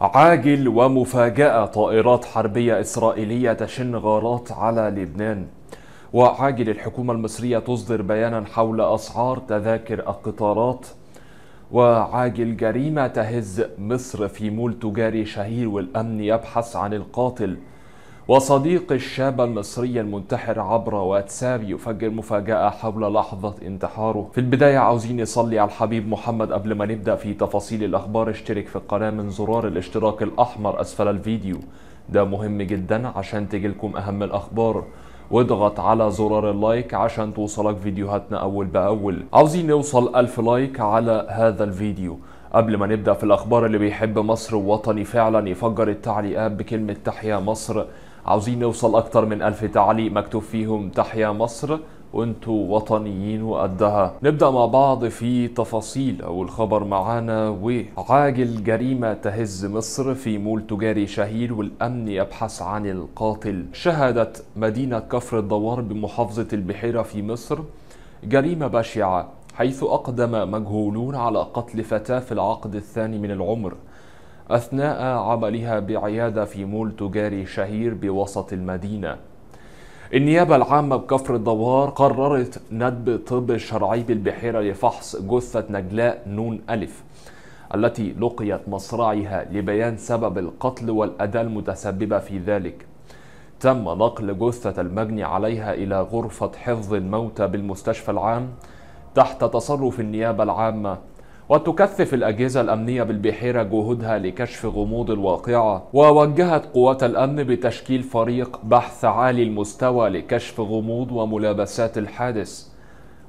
عاجل ومفاجأة طائرات حربية إسرائيلية تشن غارات على لبنان وعاجل الحكومة المصرية تصدر بيانا حول أسعار تذاكر القطارات وعاجل جريمة تهز مصر في مول تجاري شهير والأمن يبحث عن القاتل وصديق الشاب المصري المنتحر عبر واتساب يفجر مفاجأة حول لحظة انتحاره في البداية عاوزين نصلي على الحبيب محمد قبل ما نبدأ في تفاصيل الأخبار اشترك في القناة من زرار الاشتراك الأحمر أسفل الفيديو ده مهم جدا عشان تجيلكم أهم الأخبار واضغط على زرار اللايك عشان توصلك فيديوهاتنا أول بأول عاوزين نوصل ألف لايك على هذا الفيديو قبل ما نبدأ في الأخبار اللي بيحب مصر ووطني فعلا يفجر التعليقات بكلمة تحيا مصر عاوزين نوصل أكتر من ألف تعليق مكتوب فيهم تحيا مصر وانتوا وطنيين وقدها نبدأ مع بعض في تفاصيل أو الخبر معانا وعاجل جريمة تهز مصر في مول تجاري شهير والأمن يبحث عن القاتل شهدت مدينة كفر الدوار بمحافظة البحيرة في مصر جريمة بشعة حيث أقدم مجهولون على قتل فتاة في العقد الثاني من العمر أثناء عملها بعيادة في مول تجاري شهير بوسط المدينة النيابة العامة بكفر الدوار قررت ندب طب الشرعي بالبحيرة لفحص جثة نجلاء نون ألف التي لقيت مصرعها لبيان سبب القتل والأداة المتسببة في ذلك تم نقل جثة المجني عليها إلى غرفة حفظ الموتى بالمستشفى العام تحت تصرف النيابة العامة وتكثف الأجهزة الأمنية بالبحيرة جهودها لكشف غموض الواقعة ووجهت قوات الأمن بتشكيل فريق بحث عالي المستوى لكشف غموض وملابسات الحادث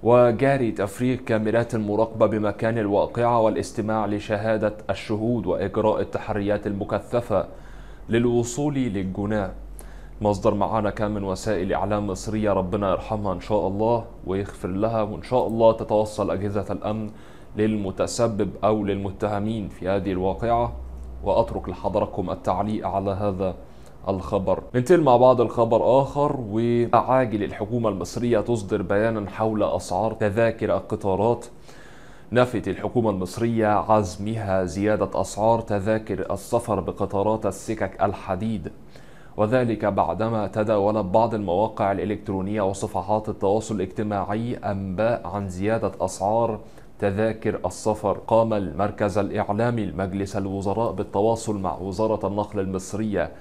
وجاري تفريغ كاميرات المراقبة بمكان الواقعة والاستماع لشهادة الشهود وإجراء التحريات المكثفة للوصول للجناه مصدر معانا كان من وسائل إعلام مصرية ربنا يرحمها إن شاء الله ويغفر لها وإن شاء الله تتوصل أجهزة الأمن للمتسبب أو للمتهمين في هذه الواقعة وأترك لحضراتكم التعليق على هذا الخبر ننتقل مع بعض الخبر آخر وعاجل الحكومة المصرية تصدر بيانا حول أسعار تذاكر القطارات نفت الحكومة المصرية عزمها زيادة أسعار تذاكر السفر بقطارات السكك الحديد وذلك بعدما تداولت بعض المواقع الإلكترونية وصفحات التواصل الاجتماعي أنباء عن زيادة أسعار تذاكر السفر قام المركز الإعلامي المجلس الوزراء بالتواصل مع وزارة النقل المصرية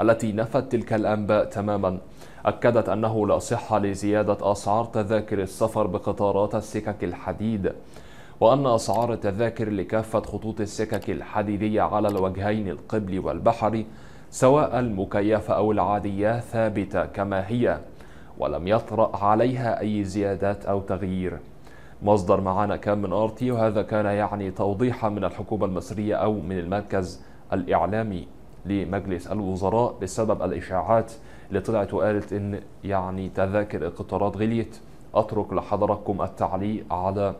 التي نفت تلك الأنباء تماما أكدت أنه لا صحة لزيادة أسعار تذاكر السفر بقطارات السكك الحديد وأن أسعار التذاكر لكافة خطوط السكك الحديدية على الوجهين القبلي والبحري سواء المكيفة أو العادية ثابتة كما هي ولم يطرأ عليها أي زيادات أو تغيير مصدر معانا كان من ارتي وهذا كان يعني توضيحا من الحكومة المصرية أو من المركز الإعلامي لمجلس الوزراء بسبب الإشاعات اللي طلعت وقالت إن يعني تذاكر القطارات غليت أترك لحضراتكم التعليق على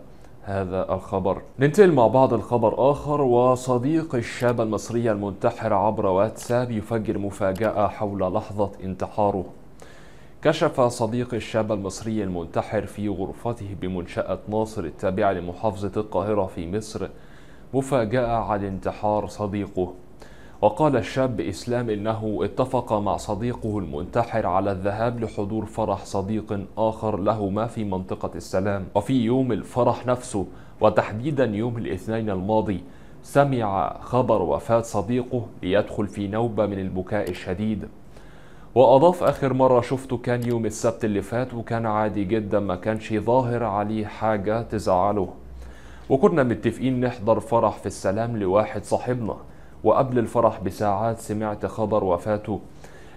هذا الخبر ننتقل مع بعض الخبر آخر وصديق الشابة المصرية المنتحر عبر واتساب يفجر مفاجأة حول لحظة انتحاره كشف صديق الشاب المصري المنتحر في غرفته بمنشأة ناصر التابعة لمحافظة القاهرة في مصر مفاجأة عن انتحار صديقه وقال الشاب إسلام إنه اتفق مع صديقه المنتحر على الذهاب لحضور فرح صديق آخر لهما في منطقة السلام وفي يوم الفرح نفسه وتحديدا يوم الاثنين الماضي سمع خبر وفاة صديقه ليدخل في نوبة من البكاء الشديد واضاف اخر مره شفته كان يوم السبت اللي فات وكان عادي جدا ما كانش ظاهر عليه حاجه تزعله وكنا متفقين نحضر فرح في السلام لواحد صاحبنا وقبل الفرح بساعات سمعت خبر وفاته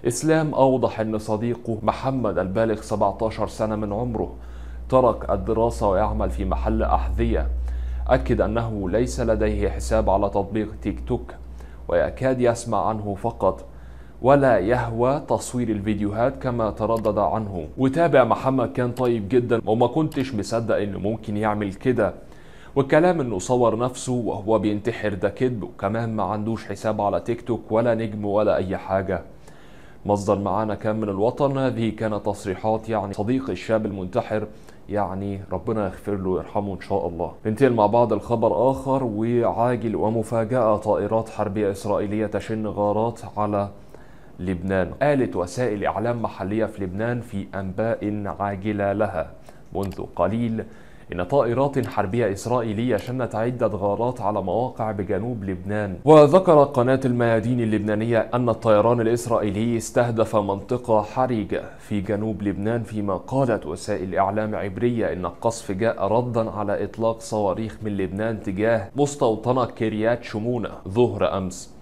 اسلام اوضح ان صديقه محمد البالغ 17 سنه من عمره ترك الدراسه ويعمل في محل احذيه اكد انه ليس لديه حساب على تطبيق تيك توك ويكاد يسمع عنه فقط ولا يهوى تصوير الفيديوهات كما تردد عنه وتابع محمد كان طيب جدا وما كنتش مصدق انه ممكن يعمل كده والكلام انه صور نفسه وهو بينتحر ده كذب وكمان ما عندوش حساب على تيك توك ولا نجم ولا اي حاجه مصدر معانا كان من الوطن هذه كانت تصريحات يعني صديق الشاب المنتحر يعني ربنا يغفر له ويرحمه ان شاء الله ننتقل مع بعض الخبر اخر وعاجل ومفاجاه طائرات حربيه اسرائيليه تشن غارات على لبنان قالت وسائل إعلام محلية في لبنان في أنباء عاجلة لها منذ قليل إن طائرات حربية إسرائيلية شنت عدة غارات على مواقع بجنوب لبنان وذكر قناة الميادين اللبنانية أن الطيران الإسرائيلي استهدف منطقة حرجة في جنوب لبنان فيما قالت وسائل إعلام عبرية إن القصف جاء ردا على إطلاق صواريخ من لبنان تجاه مستوطنة كريات شمونة ظهر أمس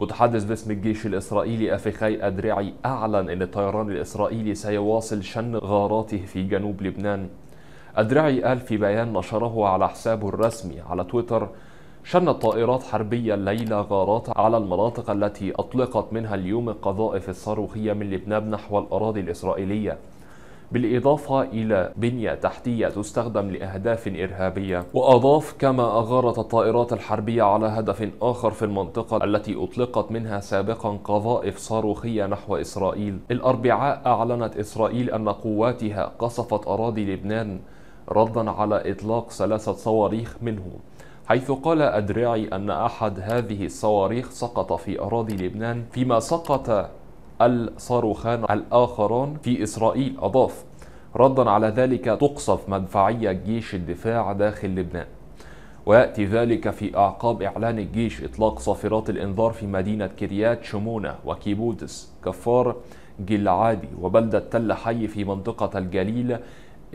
متحدث باسم الجيش الإسرائيلي أفيخاي أدرعي أعلن أن الطيران الإسرائيلي سيواصل شن غاراته في جنوب لبنان أدرعي قال في بيان نشره على حسابه الرسمي على تويتر شنت طائرات حربية الليلة غارات على المناطق التي أطلقت منها اليوم القذائف الصاروخية من لبنان نحو الأراضي الإسرائيلية بالإضافة إلى بنية تحتية تستخدم لأهداف إرهابية وأضاف كما أغارت الطائرات الحربية على هدف آخر في المنطقة التي أطلقت منها سابقا قذائف صاروخية نحو إسرائيل الأربعاء أعلنت إسرائيل أن قواتها قصفت أراضي لبنان ردا على إطلاق ثلاثة صواريخ منه حيث قال أدريعي أن أحد هذه الصواريخ سقط في أراضي لبنان فيما سقط الصاروخان الآخران في إسرائيل أضاف ردا على ذلك تقصف مدفعية جيش الدفاع داخل لبنان ويأتي ذلك في أعقاب إعلان الجيش إطلاق صافرات الإنذار في مدينة كريات شمونة وكيبوتس كفار جلعادي وبلدة تل حي في منطقة الجليل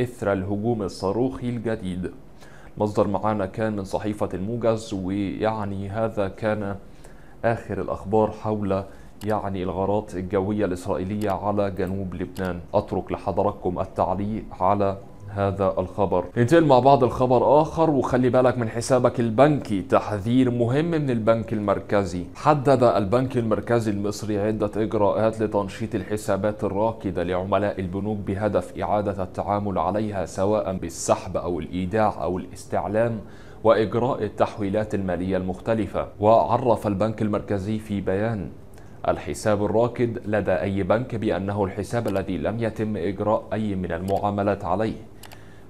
إثر الهجوم الصاروخي الجديد مصدر معانا كان من صحيفة الموجز ويعني هذا كان آخر الأخبار حول يعني الغارات الجوية الإسرائيلية على جنوب لبنان أترك لحضراتكم التعليق على هذا الخبر ننتقل مع بعض الخبر آخر وخلي بالك من حسابك البنكي تحذير مهم من البنك المركزي حدد البنك المركزي المصري عدة إجراءات لتنشيط الحسابات الراكدة لعملاء البنوك بهدف إعادة التعامل عليها سواء بالسحب أو الإيداع أو الاستعلام وإجراء التحويلات المالية المختلفة وعرف البنك المركزي في بيان الحساب الراكد لدى أي بنك بأنه الحساب الذي لم يتم إجراء أي من المعاملات عليه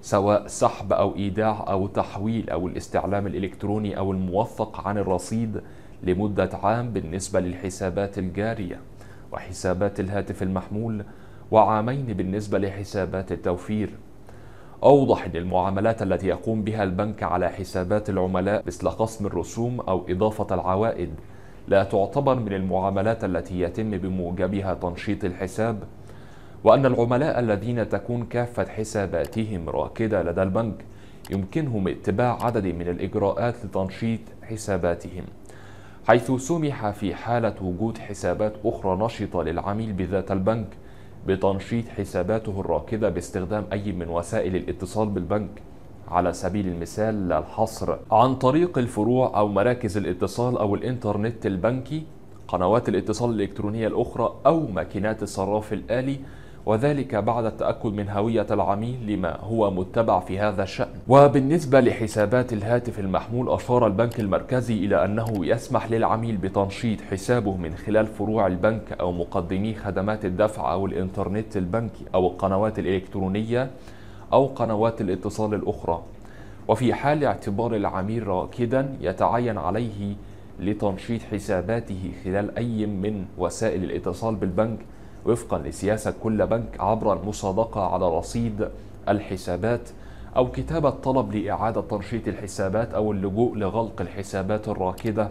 سواء سحب أو إيداع أو تحويل أو الاستعلام الإلكتروني أو الموثق عن الرصيد لمدة عام بالنسبة للحسابات الجارية وحسابات الهاتف المحمول وعامين بالنسبة لحسابات التوفير أوضح أن المعاملات التي يقوم بها البنك على حسابات العملاء مثل خصم الرسوم أو إضافة العوائد لا تعتبر من المعاملات التي يتم بموجبها تنشيط الحساب وأن العملاء الذين تكون كافة حساباتهم راكدة لدى البنك يمكنهم اتباع عدد من الإجراءات لتنشيط حساباتهم حيث سمح في حالة وجود حسابات أخرى نشطة للعميل بذات البنك بتنشيط حساباته الراكدة باستخدام أي من وسائل الاتصال بالبنك على سبيل المثال الحصر عن طريق الفروع أو مراكز الاتصال أو الإنترنت البنكي قنوات الاتصال الإلكترونية الأخرى أو ماكينات الصراف الآلي وذلك بعد التأكد من هوية العميل لما هو متبع في هذا الشأن وبالنسبة لحسابات الهاتف المحمول أشار البنك المركزي إلى أنه يسمح للعميل بتنشيط حسابه من خلال فروع البنك أو مقدمي خدمات الدفع أو الإنترنت البنكي أو القنوات الإلكترونية أو قنوات الاتصال الأخرى وفي حال اعتبار العميل راكدا يتعين عليه لتنشيط حساباته خلال أي من وسائل الاتصال بالبنك وفقا لسياسة كل بنك عبر المصادقة على رصيد الحسابات أو كتابة طلب لإعادة تنشيط الحسابات أو اللجوء لغلق الحسابات الراكدة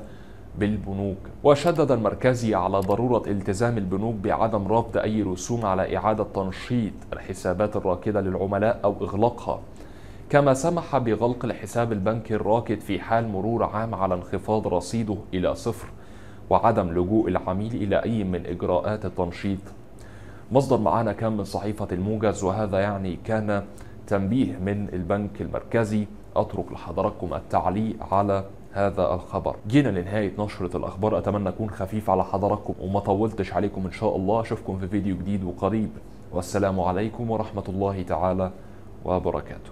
بالبنوك وشدد المركزي على ضرورة التزام البنوك بعدم رفض أي رسوم على إعادة تنشيط الحسابات الراكدة للعملاء أو إغلاقها كما سمح بغلق الحساب البنكي الراكد في حال مرور عام على انخفاض رصيده إلى صفر وعدم لجوء العميل إلى أي من إجراءات التنشيط مصدر معانا كان من صحيفة الموجز وهذا يعني كان تنبيه من البنك المركزي أترك لحضراتكم التعليق على هذا الخبر جينا لنهاية نشرة الأخبار أتمنى أكون خفيف على حضراتكم وما طولتش عليكم إن شاء الله أشوفكم في فيديو جديد وقريب والسلام عليكم ورحمة الله تعالى وبركاته